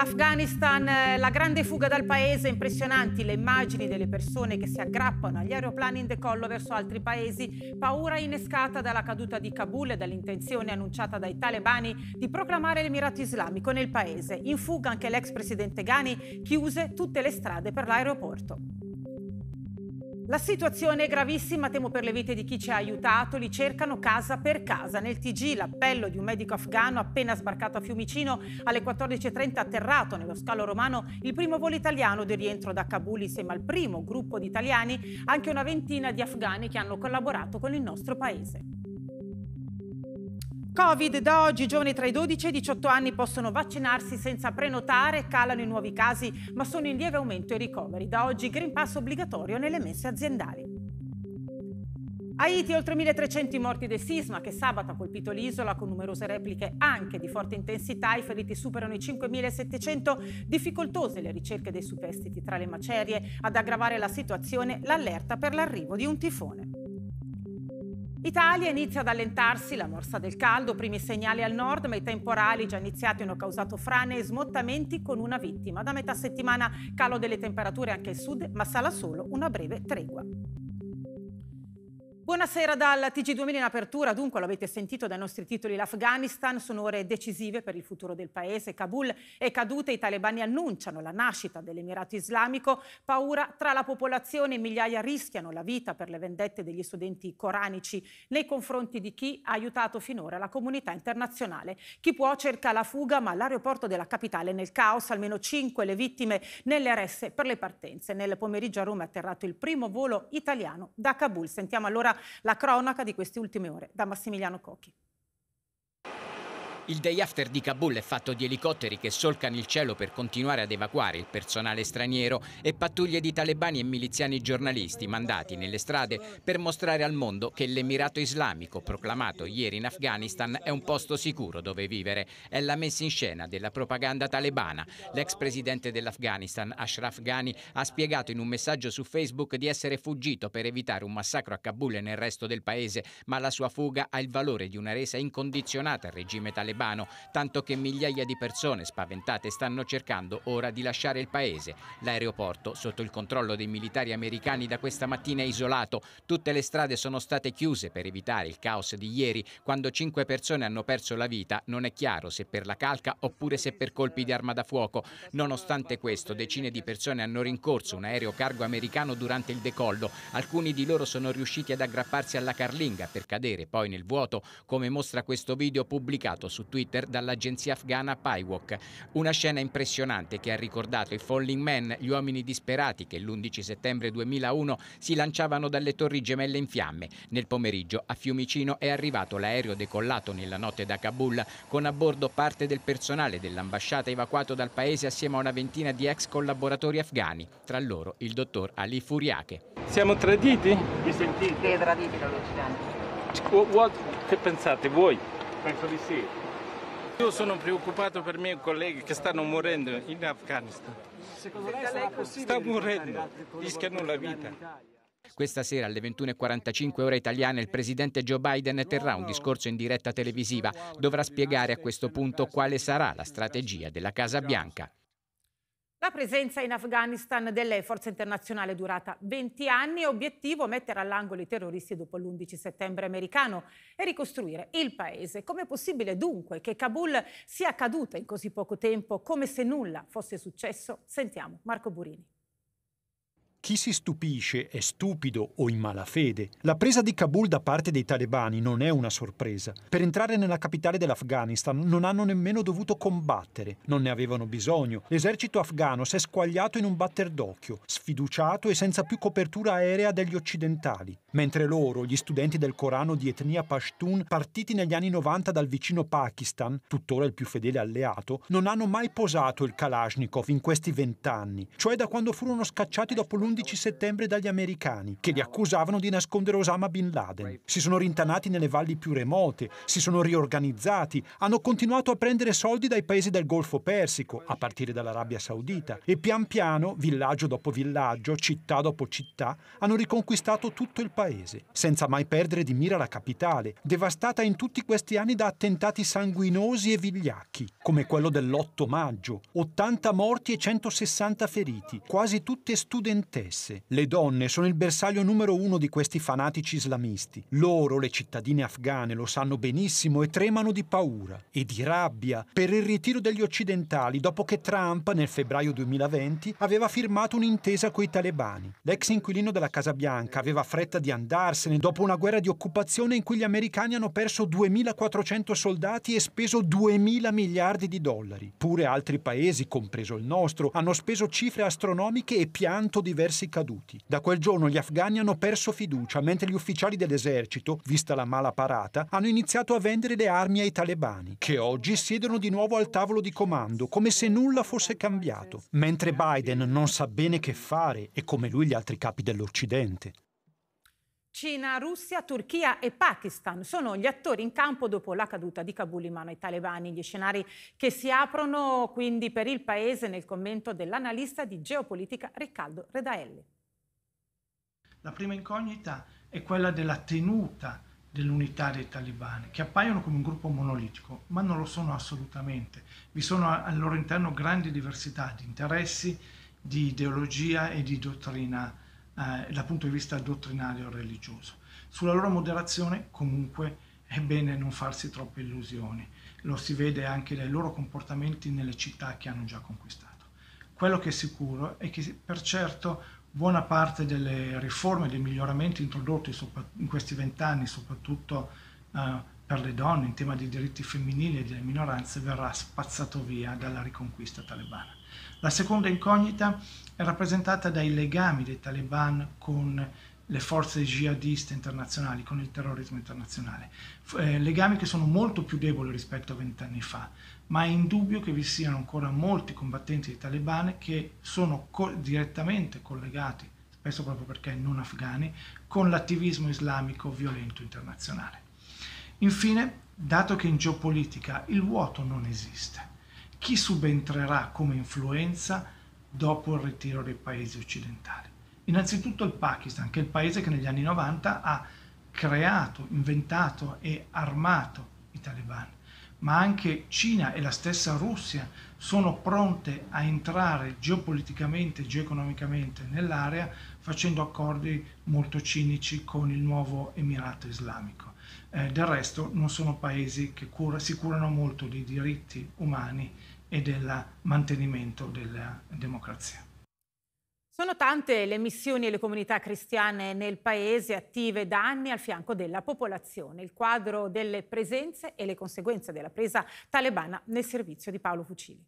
Afghanistan, eh, la grande fuga dal paese, impressionanti le immagini delle persone che si aggrappano agli aeroplani in decollo verso altri paesi, paura innescata dalla caduta di Kabul e dall'intenzione annunciata dai talebani di proclamare l'Emirato Islamico nel paese. In fuga anche l'ex presidente Ghani chiuse tutte le strade per l'aeroporto. La situazione è gravissima, temo per le vite di chi ci ha aiutato, li cercano casa per casa. Nel TG l'appello di un medico afghano appena sbarcato a Fiumicino alle 14.30 atterrato nello scalo romano il primo volo italiano di rientro da Kabul insieme al primo gruppo di italiani, anche una ventina di afghani che hanno collaborato con il nostro paese. Covid, da oggi i giovani tra i 12 e i 18 anni possono vaccinarsi senza prenotare, calano i nuovi casi, ma sono in lieve aumento i ricoveri. Da oggi Green Pass obbligatorio nelle messe aziendali. Haiti, oltre 1300 morti del sisma che sabato ha colpito l'isola con numerose repliche anche di forte intensità, i feriti superano i 5700, difficoltose le ricerche dei superstiti tra le macerie, ad aggravare la situazione l'allerta per l'arrivo di un tifone. Italia inizia ad allentarsi la morsa del caldo, primi segnali al nord, ma i temporali già iniziati hanno causato frane e smottamenti con una vittima. Da metà settimana calo delle temperature anche al sud, ma sarà solo una breve tregua. Buonasera dal TG2000 in apertura, dunque lo avete sentito dai nostri titoli, l'Afghanistan sono ore decisive per il futuro del paese, Kabul è caduta, i talebani annunciano la nascita dell'Emirato Islamico, paura tra la popolazione, migliaia rischiano la vita per le vendette degli studenti coranici nei confronti di chi ha aiutato finora la comunità internazionale. Chi può cerca la fuga ma l'aeroporto della capitale è nel caos, almeno 5 le vittime nelle RS per le partenze. Nel pomeriggio a Roma è atterrato il primo volo italiano da Kabul, sentiamo allora la cronaca di queste ultime ore da Massimiliano Cocchi. Il day after di Kabul è fatto di elicotteri che solcano il cielo per continuare ad evacuare il personale straniero e pattuglie di talebani e miliziani giornalisti mandati nelle strade per mostrare al mondo che l'Emirato Islamico, proclamato ieri in Afghanistan, è un posto sicuro dove vivere. È la messa in scena della propaganda talebana. L'ex presidente dell'Afghanistan, Ashraf Ghani, ha spiegato in un messaggio su Facebook di essere fuggito per evitare un massacro a Kabul e nel resto del paese, ma la sua fuga ha il valore di una resa incondizionata al regime talebano Verbano, tanto che migliaia di persone spaventate stanno cercando ora di lasciare il paese. L'aeroporto, sotto il controllo dei militari americani, da questa mattina è isolato. Tutte le strade sono state chiuse per evitare il caos di ieri, quando cinque persone hanno perso la vita. Non è chiaro se per la calca oppure se per colpi di arma da fuoco. Nonostante questo, decine di persone hanno rincorso un aereo cargo americano durante il decollo. Alcuni di loro sono riusciti ad aggrapparsi alla carlinga per cadere poi nel vuoto, come mostra questo video pubblicato su su Twitter dall'agenzia afghana Pywalk. Una scena impressionante che ha ricordato i Falling Men, gli uomini disperati che l'11 settembre 2001 si lanciavano dalle torri gemelle in fiamme. Nel pomeriggio a Fiumicino è arrivato l'aereo decollato nella notte da Kabul con a bordo parte del personale dell'ambasciata evacuato dal paese assieme a una ventina di ex collaboratori afghani, tra loro il dottor Ali Furiache. Siamo traditi? Vi sentite? Siete traditi dall'Occidente. Che pensate voi? Penso di sì. Io sono preoccupato per i miei colleghi che stanno morendo in Afghanistan. Secondo lei sarà possibile? Sta morendo, rischiano la vita. Questa sera alle 21.45 ore italiane il presidente Joe Biden terrà un discorso in diretta televisiva. Dovrà spiegare a questo punto quale sarà la strategia della Casa Bianca. La presenza in Afghanistan delle forze internazionali è durata 20 anni e obiettivo mettere all'angolo i terroristi dopo l'11 settembre americano e ricostruire il paese. Com'è possibile dunque che Kabul sia caduta in così poco tempo come se nulla fosse successo? Sentiamo Marco Burini. Chi si stupisce è stupido o in malafede. La presa di Kabul da parte dei talebani non è una sorpresa. Per entrare nella capitale dell'Afghanistan non hanno nemmeno dovuto combattere, non ne avevano bisogno. L'esercito afghano si è squagliato in un batter d'occhio, sfiduciato e senza più copertura aerea degli occidentali, mentre loro, gli studenti del Corano di etnia Pashtun, partiti negli anni 90 dal vicino Pakistan, tuttora il più fedele alleato, non hanno mai posato il Kalashnikov in questi vent'anni, cioè da quando furono scacciati dopo l'11 settembre dagli americani, che li accusavano di nascondere Osama Bin Laden. Si sono rintanati nelle valli più remote, si sono riorganizzati, hanno continuato a prendere soldi dai paesi del Golfo Persico, a partire dall'Arabia Saudita, e pian piano, villaggio dopo villaggio, città dopo città, hanno riconquistato tutto il paese, senza mai perdere di mira la capitale, devastata in tutti questi anni da attentati sanguinosi e vigliacchi, come quello dell'8 maggio, 80 morti e 160 feriti, quasi tutte studentesse stesse. Le donne sono il bersaglio numero uno di questi fanatici islamisti. Loro, le cittadine afghane, lo sanno benissimo e tremano di paura e di rabbia per il ritiro degli occidentali dopo che Trump, nel febbraio 2020, aveva firmato un'intesa coi talebani. L'ex inquilino della Casa Bianca aveva fretta di andarsene dopo una guerra di occupazione in cui gli americani hanno perso 2.400 soldati e speso 2.000 miliardi di dollari. Pure altri paesi, compreso il nostro, hanno speso cifre astronomiche e pianto diverse diversi caduti. Da quel giorno gli afghani hanno perso fiducia, mentre gli ufficiali dell'esercito, vista la mala parata, hanno iniziato a vendere le armi ai talebani, che oggi siedono di nuovo al tavolo di comando, come se nulla fosse cambiato. Mentre Biden non sa bene che fare e come lui gli altri capi dell'Occidente. Cina, Russia, Turchia e Pakistan sono gli attori in campo dopo la caduta di Kabul in mano ai talebani, gli scenari che si aprono quindi per il paese nel commento dell'analista di geopolitica Riccardo Redaelli. La prima incognita è quella della tenuta dell'unità dei talebani, che appaiono come un gruppo monolitico, ma non lo sono assolutamente. Vi sono al loro interno grandi diversità di interessi, di ideologia e di dottrina eh, dal punto di vista dottrinario e religioso. Sulla loro moderazione comunque è bene non farsi troppe illusioni, lo si vede anche dai loro comportamenti nelle città che hanno già conquistato. Quello che è sicuro è che per certo buona parte delle riforme, dei miglioramenti introdotti in questi vent'anni, soprattutto eh, per le donne in tema di diritti femminili e delle minoranze, verrà spazzato via dalla riconquista talebana. La seconda incognita è rappresentata dai legami dei talebani con le forze jihadiste internazionali, con il terrorismo internazionale, eh, legami che sono molto più deboli rispetto a vent'anni fa, ma è indubbio che vi siano ancora molti combattenti dei talebani che sono co- direttamente collegati, spesso proprio perché non afghani, con l'attivismo islamico violento internazionale. Infine, dato che in geopolitica il vuoto non esiste, chi subentrerà come influenza dopo il ritiro dei paesi occidentali. Innanzitutto il Pakistan, che è il paese che negli anni 90 ha creato, inventato e armato i talebani, ma anche Cina e la stessa Russia sono pronte a entrare geopoliticamente e geoeconomicamente nell'area facendo accordi molto cinici con il nuovo Emirato Islamico. Eh, del resto non sono paesi che cura, si curano molto dei diritti umani e del mantenimento della democrazia. Sono tante le missioni e le comunità cristiane nel paese attive da anni al fianco della popolazione. Il quadro delle presenze e le conseguenze della presa talebana nel servizio di Paolo Fucili.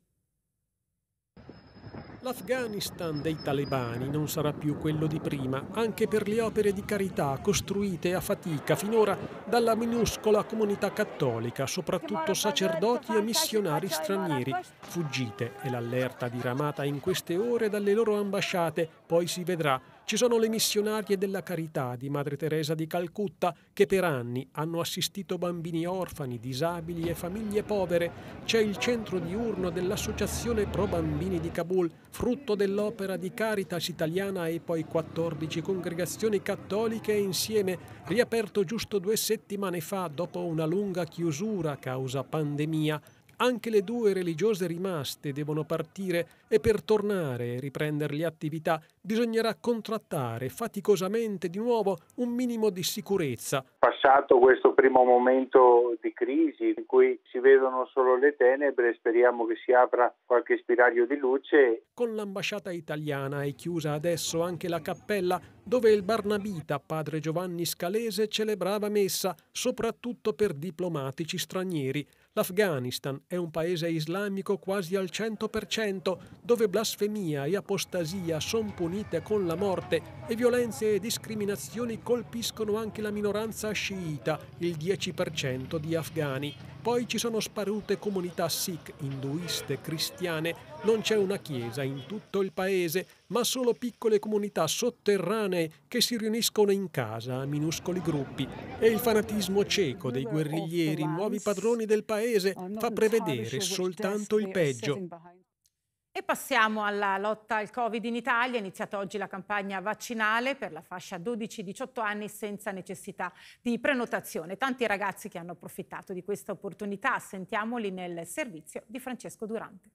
L'Afghanistan dei talebani non sarà più quello di prima, anche per le opere di carità costruite a fatica finora dalla minuscola comunità cattolica, soprattutto sacerdoti e missionari stranieri, fuggite e l'allerta diramata in queste ore dalle loro ambasciate, poi si vedrà ci sono le missionarie della carità di Madre Teresa di Calcutta che per anni hanno assistito bambini orfani, disabili e famiglie povere. C'è il centro diurno dell'Associazione Pro Bambini di Kabul, frutto dell'opera di Caritas italiana e poi 14 congregazioni cattoliche insieme, riaperto giusto due settimane fa dopo una lunga chiusura causa pandemia anche le due religiose rimaste devono partire e per tornare e riprendere le attività bisognerà contrattare faticosamente di nuovo un minimo di sicurezza. Passato questo primo momento di crisi in cui si vedono solo le tenebre, speriamo che si apra qualche spiraglio di luce. Con l'ambasciata italiana è chiusa adesso anche la cappella dove il Barnabita, padre Giovanni Scalese, celebrava messa soprattutto per diplomatici stranieri. L'Afghanistan è un paese islamico quasi al 100%, dove blasfemia e apostasia sono punite con la morte e violenze e discriminazioni colpiscono anche la minoranza sciita, il 10% di afghani. Poi ci sono sparute comunità sikh, induiste, cristiane. Non c'è una chiesa in tutto il paese, ma solo piccole comunità sotterranee che si riuniscono in casa a minuscoli gruppi. E il fanatismo cieco dei guerriglieri, nuovi padroni del paese, oh, fa prevedere soltanto il peggio. E passiamo alla lotta al Covid in Italia. È iniziata oggi la campagna vaccinale per la fascia 12-18 anni senza necessità di prenotazione. Tanti ragazzi che hanno approfittato di questa opportunità. Sentiamoli nel servizio di Francesco Durante.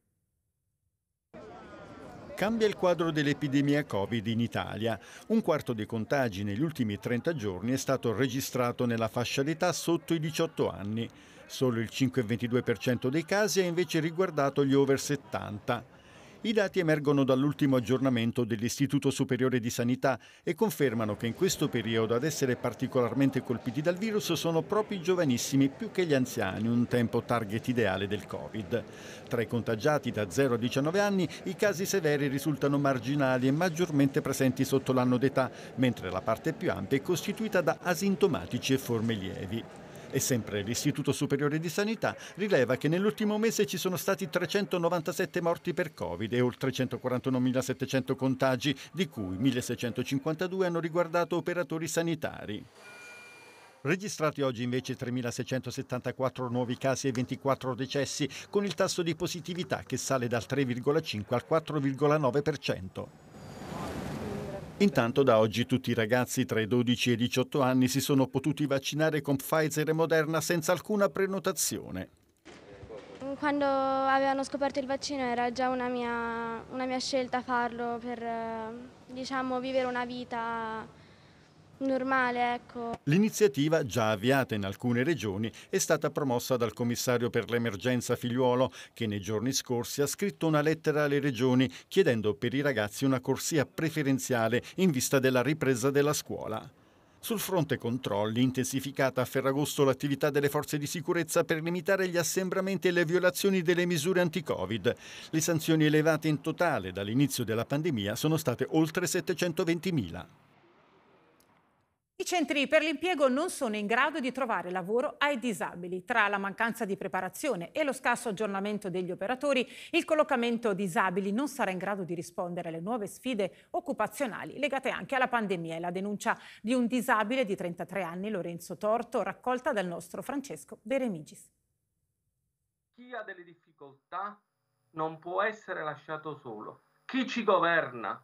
Cambia il quadro dell'epidemia Covid in Italia. Un quarto dei contagi negli ultimi 30 giorni è stato registrato nella fascia d'età sotto i 18 anni. Solo il 5,22% dei casi ha invece riguardato gli over 70. I dati emergono dall'ultimo aggiornamento dell'Istituto Superiore di Sanità e confermano che in questo periodo ad essere particolarmente colpiti dal virus sono proprio i giovanissimi più che gli anziani, un tempo target ideale del Covid. Tra i contagiati da 0 a 19 anni i casi severi risultano marginali e maggiormente presenti sotto l'anno d'età, mentre la parte più ampia è costituita da asintomatici e forme lievi. E sempre l'Istituto Superiore di Sanità rileva che nell'ultimo mese ci sono stati 397 morti per Covid e oltre 141.700 contagi, di cui 1.652 hanno riguardato operatori sanitari. Registrati oggi invece 3.674 nuovi casi e 24 decessi, con il tasso di positività che sale dal 3,5 al 4,9%. Intanto da oggi tutti i ragazzi tra i 12 e i 18 anni si sono potuti vaccinare con Pfizer e Moderna senza alcuna prenotazione. Quando avevano scoperto il vaccino era già una mia, una mia scelta farlo per eh, diciamo, vivere una vita normale, ecco. L'iniziativa, già avviata in alcune regioni, è stata promossa dal commissario per l'emergenza figliuolo, che nei giorni scorsi ha scritto una lettera alle regioni chiedendo per i ragazzi una corsia preferenziale in vista della ripresa della scuola. Sul fronte controlli, intensificata a Ferragosto l'attività delle forze di sicurezza per limitare gli assembramenti e le violazioni delle misure anti-Covid. Le sanzioni elevate in totale dall'inizio della pandemia sono state oltre 720.000. I centri per l'impiego non sono in grado di trovare lavoro ai disabili. Tra la mancanza di preparazione e lo scarso aggiornamento degli operatori, il collocamento disabili non sarà in grado di rispondere alle nuove sfide occupazionali legate anche alla pandemia e la denuncia di un disabile di 33 anni, Lorenzo Torto, raccolta dal nostro Francesco De Remigis. Chi ha delle difficoltà non può essere lasciato solo. Chi ci governa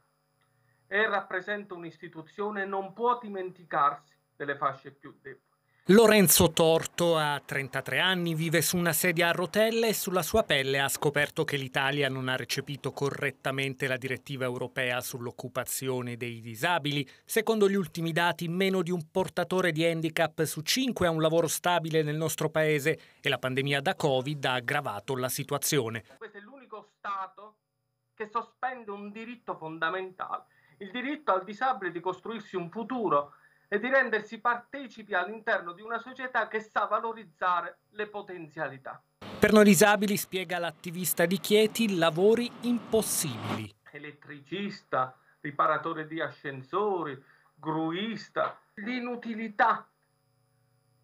e rappresenta un'istituzione, non può dimenticarsi delle fasce più deboli. Lorenzo Torto ha 33 anni, vive su una sedia a rotelle e sulla sua pelle ha scoperto che l'Italia non ha recepito correttamente la direttiva europea sull'occupazione dei disabili. Secondo gli ultimi dati, meno di un portatore di handicap su cinque ha un lavoro stabile nel nostro paese e la pandemia da Covid ha aggravato la situazione. Questo è l'unico Stato che sospende un diritto fondamentale il diritto al disabile di costruirsi un futuro e di rendersi partecipi all'interno di una società che sa valorizzare le potenzialità. Per noi disabili, spiega l'attivista di Chieti, lavori impossibili. Elettricista, riparatore di ascensori, gruista, l'inutilità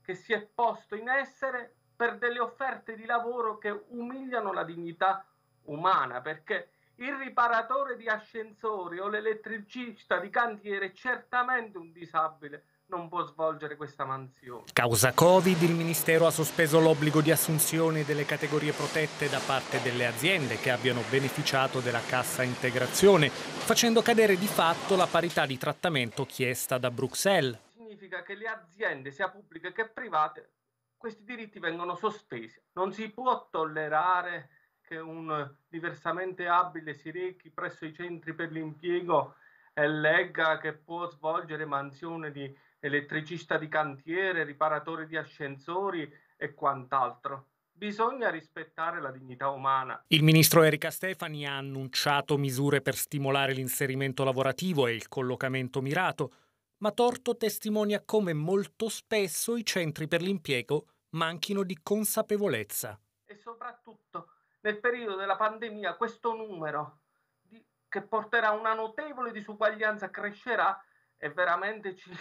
che si è posto in essere per delle offerte di lavoro che umiliano la dignità umana, perché il riparatore di ascensori o l'elettricista di cantiere è certamente un disabile, non può svolgere questa mansione. Causa Covid, il Ministero ha sospeso l'obbligo di assunzione delle categorie protette da parte delle aziende che abbiano beneficiato della cassa integrazione, facendo cadere di fatto la parità di trattamento chiesta da Bruxelles. Significa che le aziende, sia pubbliche che private, questi diritti vengono sospesi. Non si può tollerare che un diversamente abile si rechi presso i centri per l'impiego e legga che può svolgere mansione di elettricista di cantiere, riparatore di ascensori e quant'altro. Bisogna rispettare la dignità umana. Il ministro Erika Stefani ha annunciato misure per stimolare l'inserimento lavorativo e il collocamento mirato, ma Torto testimonia come molto spesso i centri per l'impiego manchino di consapevolezza. E soprattutto nel periodo della pandemia questo numero di, che porterà una notevole disuguaglianza crescerà e veramente ci,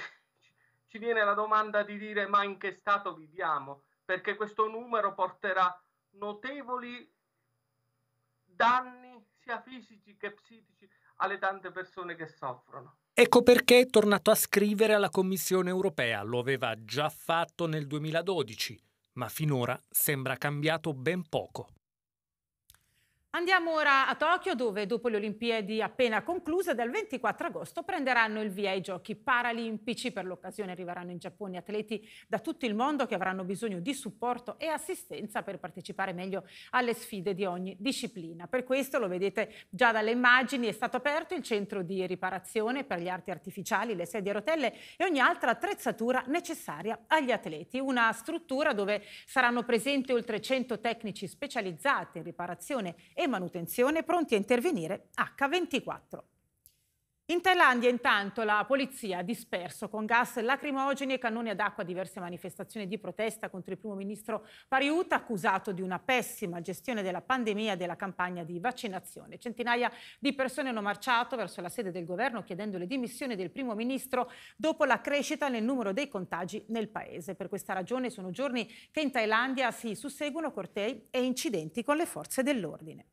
ci viene la domanda di dire ma in che stato viviamo? Perché questo numero porterà notevoli danni sia fisici che psichici alle tante persone che soffrono. Ecco perché è tornato a scrivere alla Commissione europea, lo aveva già fatto nel 2012, ma finora sembra cambiato ben poco. Andiamo ora a Tokyo dove dopo le Olimpiadi appena concluse dal 24 agosto prenderanno il via i giochi paralimpici. Per l'occasione arriveranno in Giappone atleti da tutto il mondo che avranno bisogno di supporto e assistenza per partecipare meglio alle sfide di ogni disciplina. Per questo lo vedete già dalle immagini è stato aperto il centro di riparazione per gli arti artificiali, le sedie a rotelle e ogni altra attrezzatura necessaria agli atleti. Una struttura dove saranno presenti oltre 100 tecnici specializzati in riparazione e manutenzione pronti a intervenire H24. In Thailandia intanto la polizia ha disperso con gas lacrimogeni e cannoni ad acqua diverse manifestazioni di protesta contro il primo ministro Pariuta accusato di una pessima gestione della pandemia e della campagna di vaccinazione. Centinaia di persone hanno marciato verso la sede del governo chiedendo le dimissioni del primo ministro dopo la crescita nel numero dei contagi nel paese. Per questa ragione sono giorni che in Thailandia si susseguono cortei e incidenti con le forze dell'ordine.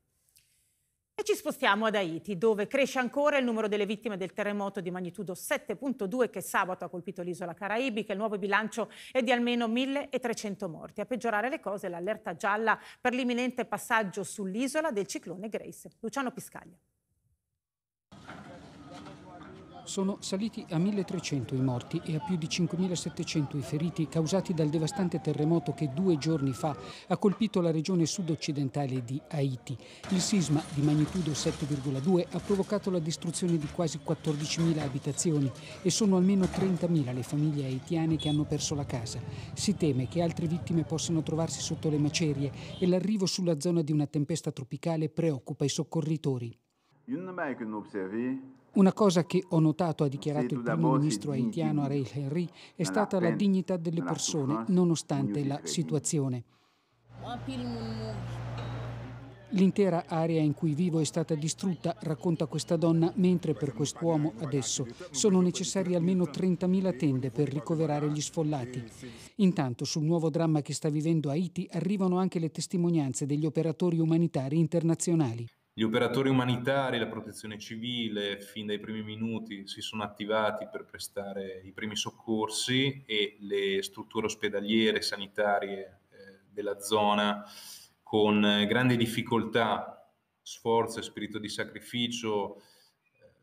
E ci spostiamo ad Haiti, dove cresce ancora il numero delle vittime del terremoto di magnitudo 7.2 che sabato ha colpito l'isola caraibica. Il nuovo bilancio è di almeno 1.300 morti. A peggiorare le cose l'allerta gialla per l'imminente passaggio sull'isola del ciclone Grace. Luciano Piscaglia. Sono saliti a 1.300 i morti e a più di 5.700 i feriti causati dal devastante terremoto che due giorni fa ha colpito la regione sud-occidentale di Haiti. Il sisma di magnitudo 7,2 ha provocato la distruzione di quasi 14.000 abitazioni e sono almeno 30.000 le famiglie haitiane che hanno perso la casa. Si teme che altre vittime possano trovarsi sotto le macerie e l'arrivo sulla zona di una tempesta tropicale preoccupa i soccorritori. Une una cosa che ho notato, ha dichiarato il primo boh, ministro haitiano Ariel Henry, è stata la dignità delle persone nonostante la situazione. L'intera area in cui vivo è stata distrutta, racconta questa donna, mentre per quest'uomo adesso sono necessarie almeno 30.000 tende per ricoverare gli sfollati. Intanto sul nuovo dramma che sta vivendo Haiti arrivano anche le testimonianze degli operatori umanitari internazionali. Gli operatori umanitari, la protezione civile, fin dai primi minuti si sono attivati per prestare i primi soccorsi e le strutture ospedaliere, e sanitarie eh, della zona, con grande difficoltà, sforzo e spirito di sacrificio, eh,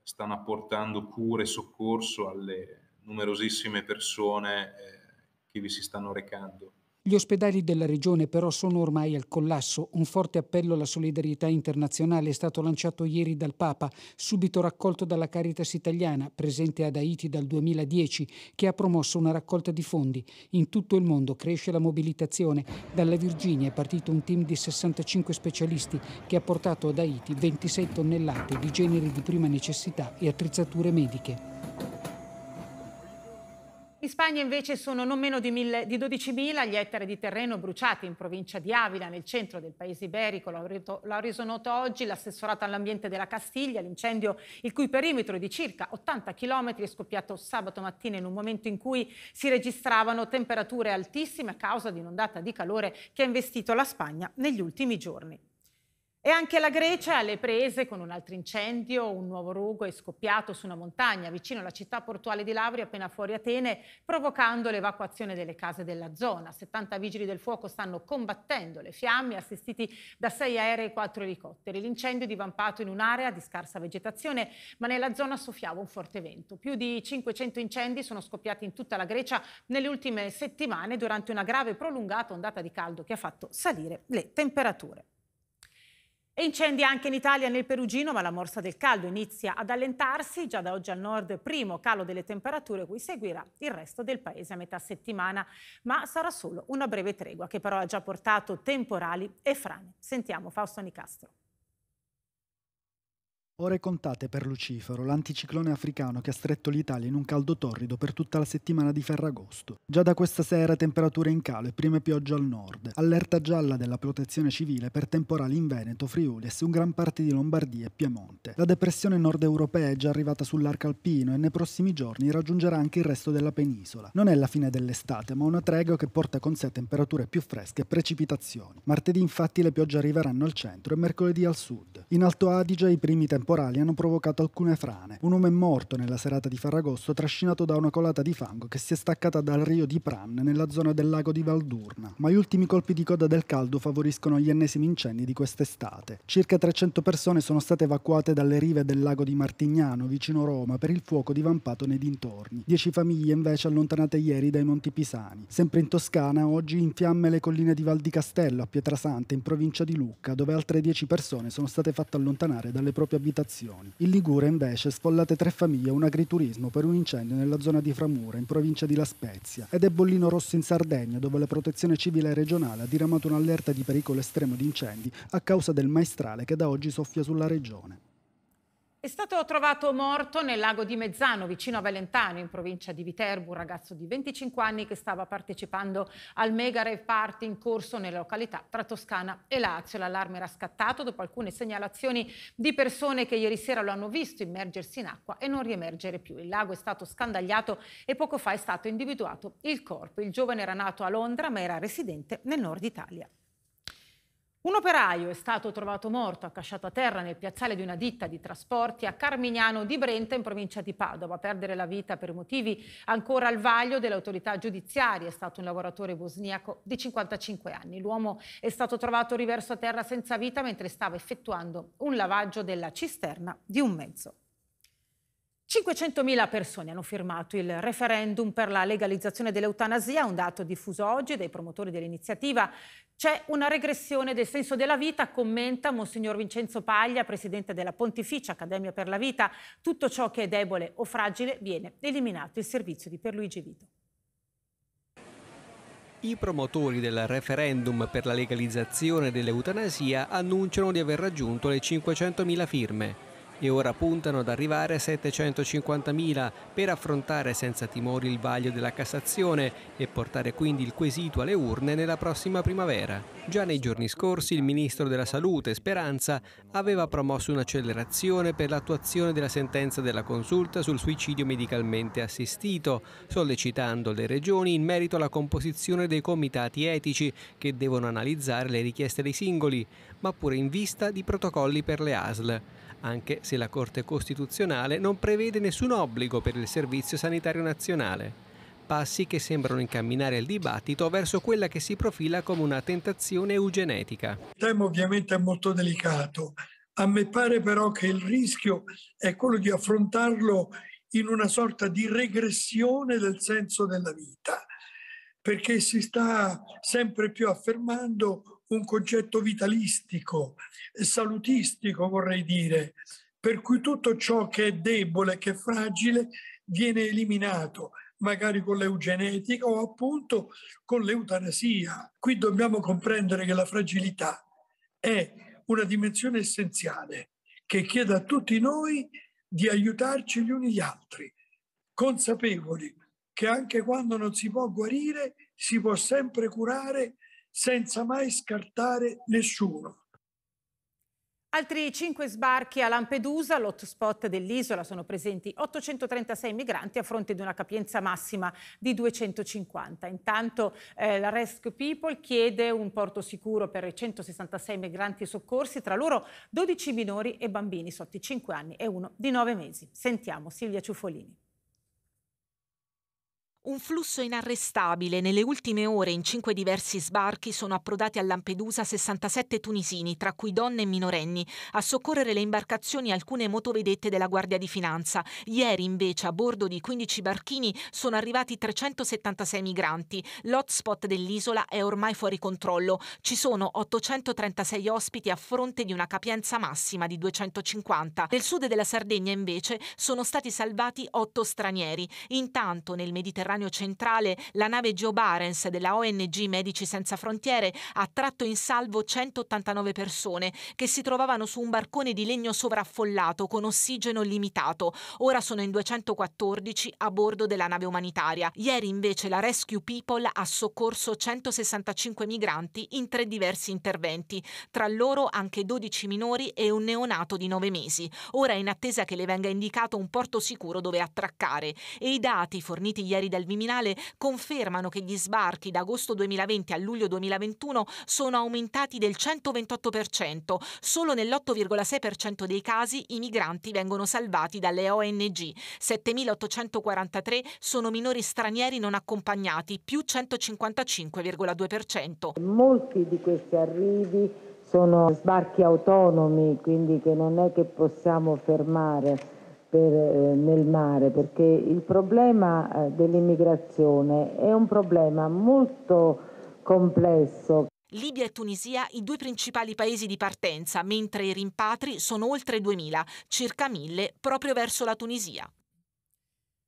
stanno apportando cure e soccorso alle numerosissime persone eh, che vi si stanno recando. Gli ospedali della regione però sono ormai al collasso. Un forte appello alla solidarietà internazionale è stato lanciato ieri dal Papa, subito raccolto dalla Caritas italiana, presente ad Haiti dal 2010, che ha promosso una raccolta di fondi. In tutto il mondo cresce la mobilitazione. Dalla Virginia è partito un team di 65 specialisti che ha portato ad Haiti 26 tonnellate di generi di prima necessità e attrezzature mediche. In Spagna invece sono non meno di, 12.000 gli ettari di terreno bruciati in provincia di Avila, nel centro del paese iberico. L'ha reso noto oggi l'assessorato all'ambiente della Castiglia, l'incendio il cui perimetro è di circa 80 km è scoppiato sabato mattina in un momento in cui si registravano temperature altissime a causa di un'ondata di calore che ha investito la Spagna negli ultimi giorni. E anche la Grecia alle prese con un altro incendio, un nuovo rugo è scoppiato su una montagna vicino alla città portuale di Lavri, appena fuori Atene, provocando l'evacuazione delle case della zona. 70 vigili del fuoco stanno combattendo le fiamme, assistiti da sei aerei e quattro elicotteri. L'incendio è divampato in un'area di scarsa vegetazione, ma nella zona soffiava un forte vento. Più di 500 incendi sono scoppiati in tutta la Grecia nelle ultime settimane durante una grave e prolungata ondata di caldo che ha fatto salire le temperature. E incendi anche in Italia e nel Perugino, ma la morsa del caldo inizia ad allentarsi. Già da oggi al nord primo calo delle temperature, cui seguirà il resto del paese a metà settimana. Ma sarà solo una breve tregua, che però ha già portato temporali e frane. Sentiamo Fausto Nicastro. Ore contate per Lucifero, l'anticiclone africano che ha stretto l'Italia in un caldo torrido per tutta la settimana di Ferragosto. Già da questa sera temperature in calo e prime piogge al nord. Allerta gialla della protezione civile per temporali in Veneto, Friuli e su gran parte di Lombardia e Piemonte. La depressione nord europea è già arrivata sull'arco alpino e nei prossimi giorni raggiungerà anche il resto della penisola. Non è la fine dell'estate, ma una tregua che porta con sé temperature più fresche e precipitazioni. Martedì infatti le piogge arriveranno al centro e mercoledì al sud. In Alto Adige i primi temporali temporali hanno provocato alcune frane. Un uomo è morto nella serata di Ferragosto trascinato da una colata di fango che si è staccata dal rio di Pran nella zona del lago di Valdurna. Ma gli ultimi colpi di coda del caldo favoriscono gli ennesimi incendi di quest'estate. Circa 300 persone sono state evacuate dalle rive del lago di Martignano, vicino Roma, per il fuoco divampato nei dintorni. Dieci famiglie invece allontanate ieri dai Monti Pisani. Sempre in Toscana, oggi in fiamme le colline di Val di Castello, a Pietrasante, in provincia di Lucca, dove altre 10 persone sono state fatte allontanare dalle proprie abitazioni abitazioni. In Ligure invece sfollate tre famiglie a un agriturismo per un incendio nella zona di Framura, in provincia di La Spezia, ed è Bollino Rosso in Sardegna, dove la protezione civile regionale ha diramato un'allerta di pericolo estremo di incendi a causa del maestrale che da oggi soffia sulla regione. È stato trovato morto nel lago di Mezzano, vicino a Valentano, in provincia di Viterbo, un ragazzo di 25 anni che stava partecipando al mega rave party in corso nella località tra Toscana e Lazio. L'allarme era scattato dopo alcune segnalazioni di persone che ieri sera lo hanno visto immergersi in acqua e non riemergere più. Il lago è stato scandagliato e poco fa è stato individuato il corpo. Il giovane era nato a Londra ma era residente nel nord Italia. Un operaio è stato trovato morto, accasciato a terra nel piazzale di una ditta di trasporti a Carmignano di Brenta in provincia di Padova. A perdere la vita per motivi ancora al vaglio delle autorità giudiziarie è stato un lavoratore bosniaco di 55 anni. L'uomo è stato trovato riverso a terra senza vita mentre stava effettuando un lavaggio della cisterna di un mezzo. 500.000 persone hanno firmato il referendum per la legalizzazione dell'eutanasia, un dato diffuso oggi dai promotori dell'iniziativa. C'è una regressione del senso della vita, commenta Monsignor Vincenzo Paglia, presidente della Pontificia Accademia per la Vita. Tutto ciò che è debole o fragile viene eliminato. Il servizio di Perluigi Vito. I promotori del referendum per la legalizzazione dell'eutanasia annunciano di aver raggiunto le 500.000 firme e ora puntano ad arrivare a 750.000 per affrontare senza timori il vaglio della Cassazione e portare quindi il quesito alle urne nella prossima primavera. Già nei giorni scorsi il ministro della Salute, Speranza, aveva promosso un'accelerazione per l'attuazione della sentenza della consulta sul suicidio medicalmente assistito, sollecitando le regioni in merito alla composizione dei comitati etici che devono analizzare le richieste dei singoli ma pure in vista di protocolli per le ASL, anche se la Corte Costituzionale non prevede nessun obbligo per il Servizio Sanitario Nazionale. Passi che sembrano incamminare il dibattito verso quella che si profila come una tentazione eugenetica. Il tema ovviamente è molto delicato. A me pare però che il rischio è quello di affrontarlo in una sorta di regressione del senso della vita, perché si sta sempre più affermando un concetto vitalistico, salutistico vorrei dire, per cui tutto ciò che è debole, che è fragile, viene eliminato, magari con l'eugenetica o appunto con l'eutanasia. Qui dobbiamo comprendere che la fragilità è una dimensione essenziale che chiede a tutti noi di aiutarci gli uni gli altri, consapevoli che anche quando non si può guarire si può sempre curare senza mai scartare nessuno. Altri cinque sbarchi a Lampedusa, l'hotspot dell'isola, sono presenti 836 migranti a fronte di una capienza massima di 250. Intanto eh, la Rescue People chiede un porto sicuro per 166 migranti soccorsi, tra loro 12 minori e bambini sotto i 5 anni e uno di 9 mesi. Sentiamo Silvia Ciufolini. Un flusso inarrestabile. Nelle ultime ore, in cinque diversi sbarchi, sono approdati a Lampedusa 67 tunisini, tra cui donne e minorenni. A soccorrere le imbarcazioni alcune motovedette della Guardia di Finanza. Ieri, invece, a bordo di 15 barchini sono arrivati 376 migranti. L'hotspot dell'isola è ormai fuori controllo. Ci sono 836 ospiti a fronte di una capienza massima di 250. Nel sud della Sardegna, invece, sono stati salvati 8 stranieri. Intanto, nel Mediterraneo, Mediterraneo centrale, la nave Geo Barents della ONG Medici Senza Frontiere ha tratto in salvo 189 persone che si trovavano su un barcone di legno sovraffollato con ossigeno limitato. Ora sono in 214 a bordo della nave umanitaria. Ieri invece la Rescue People ha soccorso 165 migranti in tre diversi interventi, tra loro anche 12 minori e un neonato di 9 mesi. Ora è in attesa che le venga indicato un porto sicuro dove attraccare e i dati forniti ieri dal al Viminale confermano che gli sbarchi da agosto 2020 a luglio 2021 sono aumentati del 128%. Solo nell'8,6% dei casi i migranti vengono salvati dalle ONG. 7.843 sono minori stranieri non accompagnati, più 155,2%. Molti di questi arrivi sono sbarchi autonomi, quindi che non è che possiamo fermare per, eh, nel mare, perché il problema eh, dell'immigrazione è un problema molto complesso. Libia e Tunisia i due principali paesi di partenza, mentre i rimpatri sono oltre 2.000, circa 1.000 proprio verso la Tunisia.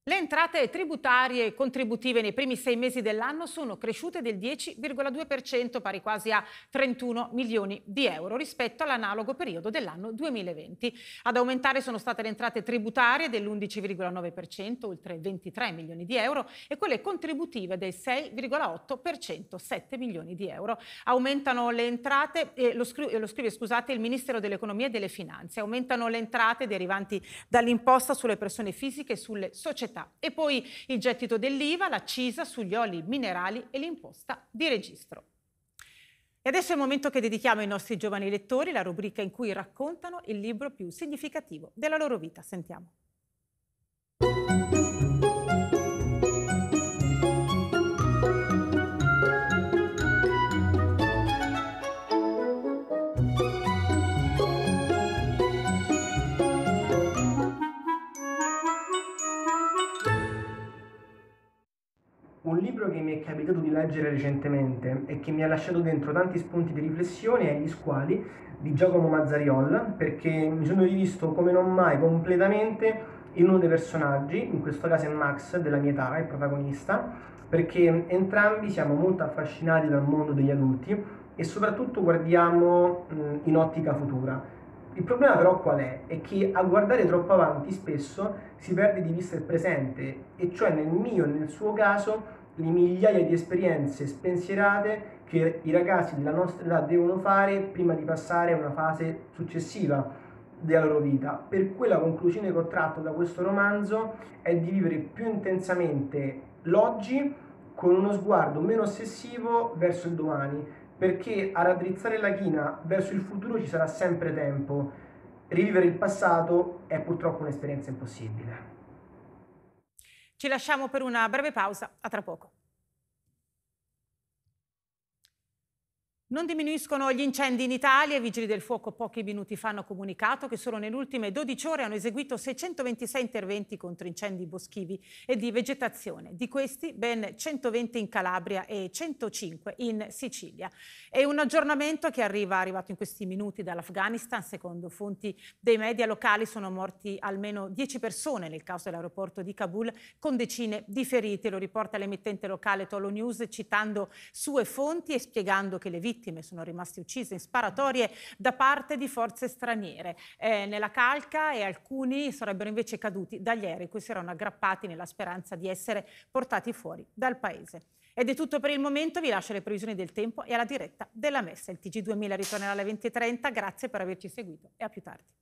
Le entrate tributarie e contributive nei primi sei mesi dell'anno sono cresciute del 10,2%, pari quasi a 31 milioni di euro rispetto all'analogo periodo dell'anno 2020. Ad aumentare sono state le entrate tributarie dell'11,9%, oltre 23 milioni di euro, e quelle contributive del 6,8%, 7 milioni di euro. Aumentano le entrate, eh, lo, scri- eh, lo scrive scusate, il Ministero dell'Economia e delle Finanze, aumentano le entrate derivanti dall'imposta sulle persone fisiche e sulle società società e poi il gettito dell'IVA, l'accisa sugli oli minerali e l'imposta di registro. E adesso è il momento che dedichiamo ai nostri giovani lettori, la rubrica in cui raccontano il libro più significativo della loro vita. Sentiamo. libro che mi è capitato di leggere recentemente e che mi ha lasciato dentro tanti spunti di riflessione è Gli squali di Giacomo Mazzariol, perché mi sono rivisto come non mai completamente in uno dei personaggi, in questo caso è Max della mia età, il protagonista, perché entrambi siamo molto affascinati dal mondo degli adulti e soprattutto guardiamo in ottica futura. Il problema però qual è? È che a guardare troppo avanti spesso si perde di vista il presente e cioè nel mio e nel suo caso le migliaia di esperienze spensierate che i ragazzi della nostra età devono fare prima di passare a una fase successiva della loro vita. Per cui la conclusione che ho tratto da questo romanzo è di vivere più intensamente l'oggi con uno sguardo meno ossessivo verso il domani, perché a raddrizzare la china verso il futuro ci sarà sempre tempo. Rivivere il passato è purtroppo un'esperienza impossibile. Ci lasciamo per una breve pausa, a tra poco. Non diminuiscono gli incendi in Italia. I vigili del fuoco pochi minuti fa hanno comunicato che solo nelle ultime 12 ore hanno eseguito 626 interventi contro incendi boschivi e di vegetazione. Di questi ben 120 in Calabria e 105 in Sicilia. È un aggiornamento che arriva arrivato in questi minuti dall'Afghanistan. Secondo fonti dei media locali sono morti almeno 10 persone nel caso dell'aeroporto di Kabul con decine di feriti. Lo riporta l'emittente locale Tolo News citando sue fonti e spiegando che le vittime vittime sono rimaste uccise in sparatorie da parte di forze straniere eh, nella calca e alcuni sarebbero invece caduti dagli aerei cui si erano aggrappati nella speranza di essere portati fuori dal paese. Ed è tutto per il momento, vi lascio le previsioni del tempo e alla diretta della messa. Il TG2000 ritornerà alle 20.30, grazie per averci seguito e a più tardi.